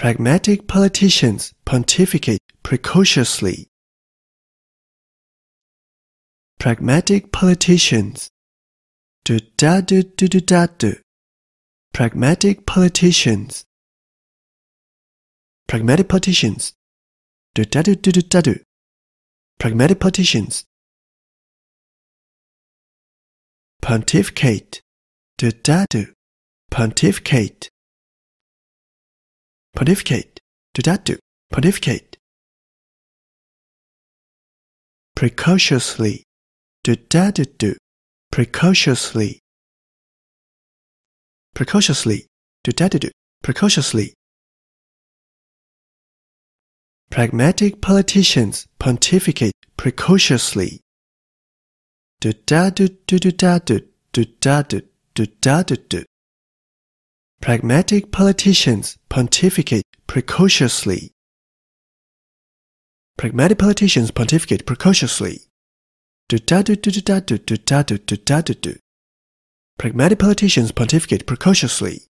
Pragmatic politicians pontificate precociously. Pragmatic politicians. Do da do do do da do. Pragmatic politicians. Pragmatic politicians. Do da do do do da do. Pragmatic politicians. Pontificate. Do da do. Pontificate pontificate, to tattoo, pontificate. Precociously, to tattoo, do, precociously. Precociously, to tattoo, do, precociously. Pragmatic politicians pontificate precociously. Do da do do do da do do da do do da do do. Pragmatic politicians pontificate precociously. Pragmatic politicians pontificate precociously. Pragmatic politicians pontificate precociously.